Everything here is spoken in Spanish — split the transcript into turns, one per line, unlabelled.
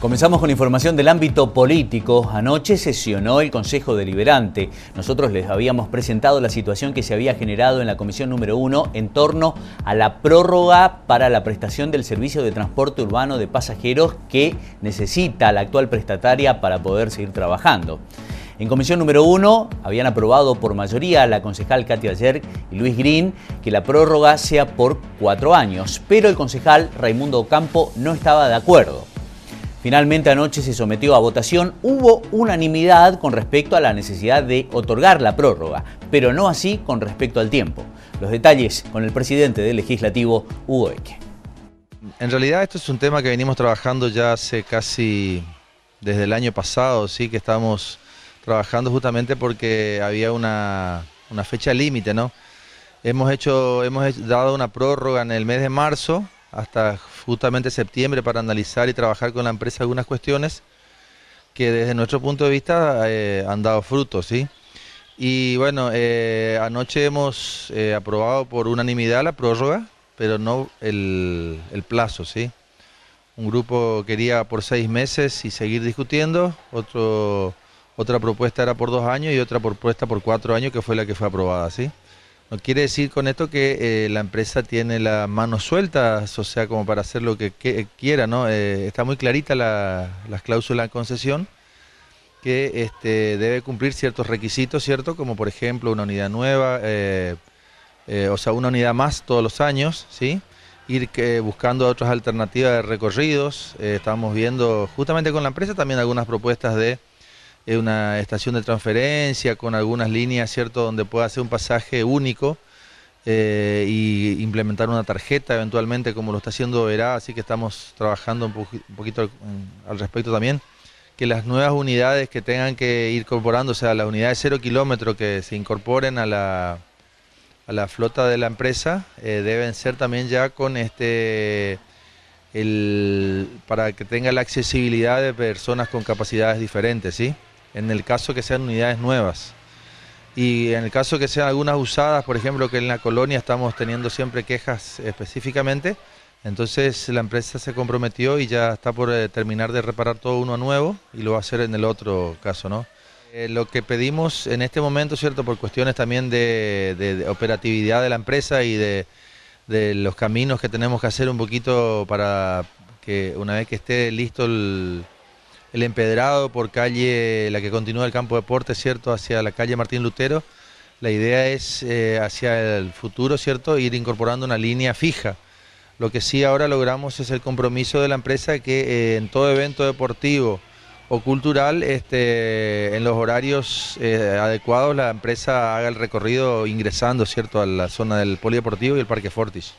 Comenzamos con información del ámbito político. Anoche sesionó el Consejo Deliberante. Nosotros les habíamos presentado la situación que se había generado en la Comisión número 1 en torno a la prórroga para la prestación del servicio de transporte urbano de pasajeros que necesita la actual prestataria para poder seguir trabajando. En comisión número uno habían aprobado por mayoría la concejal Katia Ayer y Luis Green que la prórroga sea por cuatro años, pero el concejal Raimundo Campo no estaba de acuerdo. Finalmente anoche se sometió a votación, hubo unanimidad con respecto a la necesidad de otorgar la prórroga, pero no así con respecto al tiempo. Los detalles con el presidente del legislativo, Hugo Eque. En realidad esto es un tema que venimos trabajando ya
hace casi desde el año pasado, sí, que estamos trabajando justamente porque había una, fecha límite, ¿no? Hemos hecho, hemos dado una prórroga en el mes de marzo hasta justamente septiembre para analizar y trabajar con la empresa algunas cuestiones que desde nuestro punto de vista eh, han dado frutos, ¿sí? Y bueno, eh, anoche hemos eh, aprobado por unanimidad la prórroga, pero no el, plazo, ¿sí? Un grupo quería por seis meses y seguir discutiendo, otra propuesta era por dos años y otra propuesta por cuatro años que fue la que fue aprobada, ¿sí? No quiere decir con esto que eh, la empresa tiene las manos sueltas, o sea, como para hacer lo que, quiera, ¿no? Eh, está muy clarita la, las cláusulas de concesión que este, debe cumplir ciertos requisitos, ¿cierto? Como por ejemplo una unidad nueva, eh, o sea, una unidad más todos los años, ¿sí? Ir buscando otras alternativas de recorridos. estamos viendo justamente con la empresa también algunas propuestas de una estación de transferencia con algunas líneas, ¿cierto?, donde pueda hacer un pasaje único e implementar una tarjeta eventualmente como lo está haciendo Verá, así que estamos trabajando un, poquito al, respecto también, que las nuevas unidades que tengan que ir incorporándose o sea, las unidades cero kilómetro que se incorporen a la, a la flota de la empresa, eh, deben ser también ya con este... para que tenga la accesibilidad de personas con capacidades diferentes, ¿sí? en el caso que sean unidades nuevas. Y en el caso que sean algunas usadas, por ejemplo, que en la colonia estamos teniendo siempre quejas específicamente, entonces la empresa se comprometió y ya está por eh, terminar de reparar todo uno a nuevo y lo va a hacer en el otro caso, ¿no? Eh, lo que pedimos en este momento, ¿cierto? Por cuestiones también de, operatividad de la empresa y de, los caminos que tenemos que hacer un poquito para que una vez que esté listo el, el empedrado por calle, la que continúa el campo de deporte, ¿cierto? Hacia la calle Martín Lutero. La idea es eh, hacia el futuro, ¿cierto? Ir incorporando una línea fija. Lo que sí ahora logramos es el compromiso de la empresa que eh, en todo evento deportivo o cultural, este, en los horarios eh, adecuados, la empresa haga el recorrido ingresando, ¿cierto?, a la zona del polideportivo y el Parque Fortis.